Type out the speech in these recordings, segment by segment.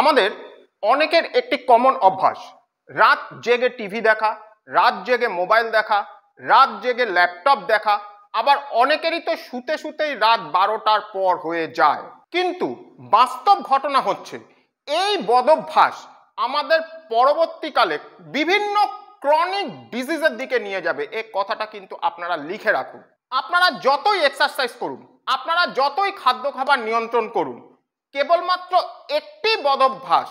আমাদের অনেকের একটি কমন অভ্যাস রাত জেগে টিভি দেখা রাত জেগে মোবাইল দেখা রাত জেগে ল্যাপটপ দেখা আবার অনেকেরই তো শুতে শুতেই রাত বারোটার পর হয়ে যায় কিন্তু বাস্তব ঘটনা হচ্ছে এই বদভ্যাস আমাদের পরবর্তীকালে বিভিন্ন ক্রনিক ডিজিজের দিকে নিয়ে যাবে এ কথাটা কিন্তু আপনারা লিখে রাখুন আপনারা যতই এক্সারসাইজ করুন আপনারা যতই খাদ্য খাবার নিয়ন্ত্রণ করুন কেবলমাত্র একটি বদভ্যাস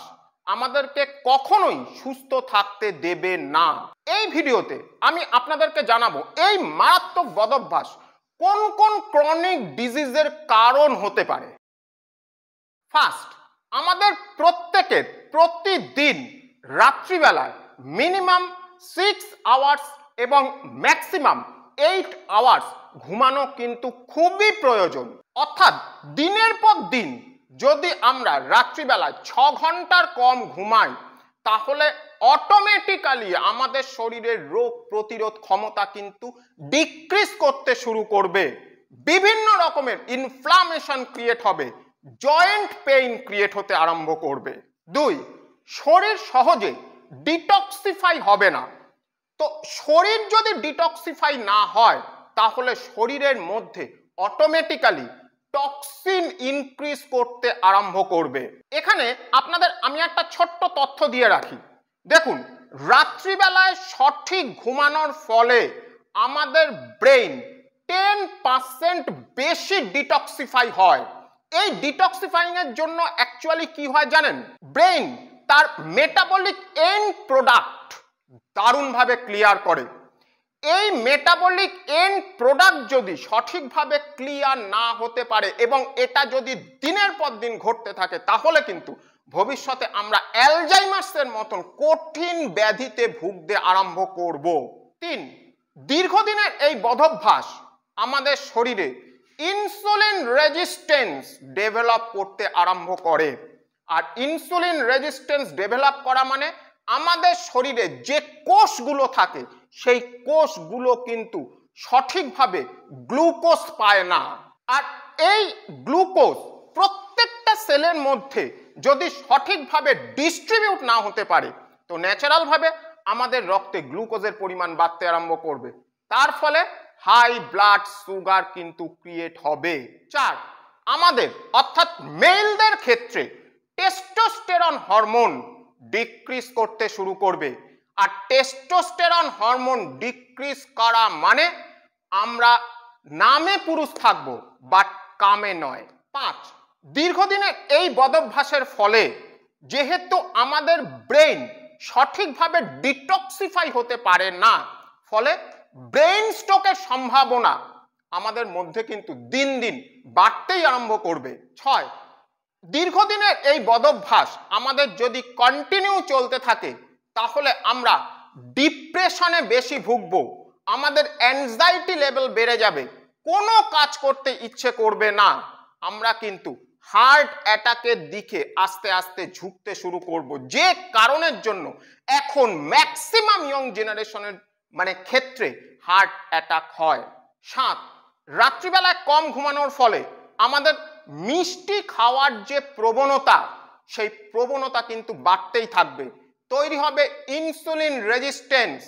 আমাদেরকে কখনোই সুস্থ থাকতে দেবে না এই ভিডিওতে আমি আপনাদেরকে জানাবো এই মারাত্মক বদভ্যাস কোন কোন ক্রনিক ডিজিজের কারণ হতে পারে ফার্স্ট আমাদের প্রত্যেকের প্রতিদিন রাত্রিবেলায় মিনিমাম সিক্স আওয়ার্স এবং ম্যাক্সিমাম এইট আওয়ার্স ঘুমানো কিন্তু খুবই প্রয়োজন অর্থাৎ দিনের পর দিন যদি আমরা রাত্রিবেলায় ছ ঘন্টার কম ঘুমাই তাহলে অটোমেটিক্যালি আমাদের শরীরের রোগ প্রতিরোধ ক্ষমতা কিন্তু ডিক্রিজ করতে শুরু করবে বিভিন্ন রকমের ইনফ্লামেশন ক্রিয়েট হবে জয়েন্ট পেইন ক্রিয়েট হতে আরম্ভ করবে দুই শরীর সহজে ডিটক্সিফাই হবে না তো শরীর যদি ডিটক্সিফাই না হয় তাহলে শরীরের মধ্যে অটোমেটিক্যালি টক্সিন ইনক্রিজ করতে আরম্ভ করবে এখানে আপনাদের আমি একটা ছোট্ট তথ্য দিয়ে রাখি দেখুন রাত্রিবেলায় সঠিক ঘুমানোর ফলে আমাদের ব্রেন টেন পার্সেন্ট বেশি ডিটক্সিফাই হয় এই ডিটক্সিফাইং এর জন্য অ্যাকচুয়ালি কি হয় জানেন ব্রেন তার মেটাবলিক এন্ড প্রোডাক্ট দারুণভাবে ক্লিয়ার করে এই মেটাবলিক এন্ড প্রোডাক্ট যদি সঠিকভাবে ক্লিয়ার না হতে পারে এবং এটা যদি দিনের পর দিন ঘটতে থাকে তাহলে কিন্তু ভবিষ্যতে আমরা অ্যালজাইমার্সের মতন কঠিন ব্যাধিতে ভুগতে আরম্ভ করব তিন দীর্ঘদিনের এই বদভ্যাস আমাদের শরীরে ইনসুলিন রেজিস্টেন্স ডেভেলপ করতে আরম্ভ করে আর ইনসুলিন রেজিস্টেন্স ডেভেলপ করা মানে আমাদের শরীরে যে কোষগুলো থাকে সেই কোষগুলো কিন্তু সঠিকভাবে গ্লুকোজ পায় না আর এই গ্লুকোজ প্রত্যেকটা সেলের মধ্যে যদি সঠিকভাবে ডিস্ট্রিবিউট না হতে পারে তো ন্যাচারালভাবে আমাদের রক্তে গ্লুকোজের পরিমাণ বাড়তে আরম্ভ করবে তার ফলে হাই ব্লাড সুগার কিন্তু ক্রিয়েট হবে চার আমাদের অর্থাৎ মেলদের ক্ষেত্রে টেস্টোস্টেরন হরমোন ডিক্রিজ করতে শুরু করবে আর টেস্টোস্টেরন হরমোন ডিক্রিজ করা মানে আমরা নামে পুরুষ থাকব বাট কামে নয় পাঁচ দীর্ঘদিনের এই বদভ্যাসের ফলে যেহেতু আমাদের ব্রেন সঠিকভাবে ডিটক্সিফাই হতে পারে না ফলে ব্রেন স্ট্রোকের সম্ভাবনা আমাদের মধ্যে কিন্তু দিন দিন বাড়তেই আরম্ভ করবে ছয় দীর্ঘদিনের এই বদভ্যাস আমাদের যদি কন্টিনিউ চলতে থাকে তাহলে আমরা ডিপ্রেশনে বেশি ভুগব আমাদের অ্যাংজাইটি লেভেল বেড়ে যাবে কোনো কাজ করতে ইচ্ছে করবে না আমরা কিন্তু হার্ট অ্যাটাকের দিকে আস্তে আস্তে ঝুঁকতে শুরু করব যে কারণের জন্য এখন ম্যাক্সিমাম ইয়ং জেনারেশনের মানে ক্ষেত্রে হার্ট অ্যাটাক হয় সাত রাত্রিবেলায় কম ঘুমানোর ফলে আমাদের মিষ্টি খাওয়ার যে প্রবণতা সেই প্রবণতা কিন্তু বাড়তেই থাকবে তৈরি হবে ইনসুলিন রেজিস্ট্যান্স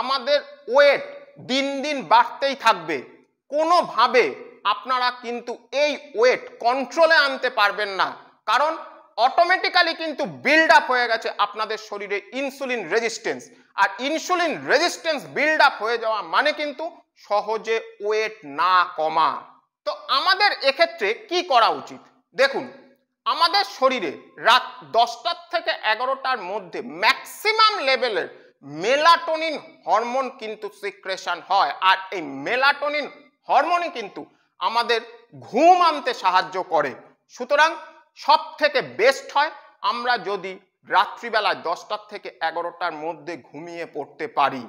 আমাদের ওয়েট দিন দিন বাড়তেই থাকবে কোনোভাবে আপনারা কিন্তু এই ওয়েট কন্ট্রোলে আনতে পারবেন না কারণ অটোমেটিক্যালি কিন্তু বিল্ড আপ হয়ে গেছে আপনাদের শরীরে ইনসুলিন রেজিস্ট্যান্স আর ইনসুলিন রেজিস্ট্যান্স বিল্ড আপ হয়ে যাওয়া মানে কিন্তু সহজে ওয়েট না কমা তো আমাদের এক্ষেত্রে কি করা উচিত দেখুন আমাদের শরীরে রাত দশটার থেকে এগারোটার মধ্যে ম্যাক্সিমাম লেভেলের মেলাটোনিন হরমোন কিন্তু সিক্রেশন হয় আর এই মেলাটোনিন হরমোনই কিন্তু আমাদের ঘুম আনতে সাহায্য করে সুতরাং সব থেকে বেস্ট হয় আমরা যদি রাত্রিবেলায় দশটার থেকে এগারোটার মধ্যে ঘুমিয়ে পড়তে পারি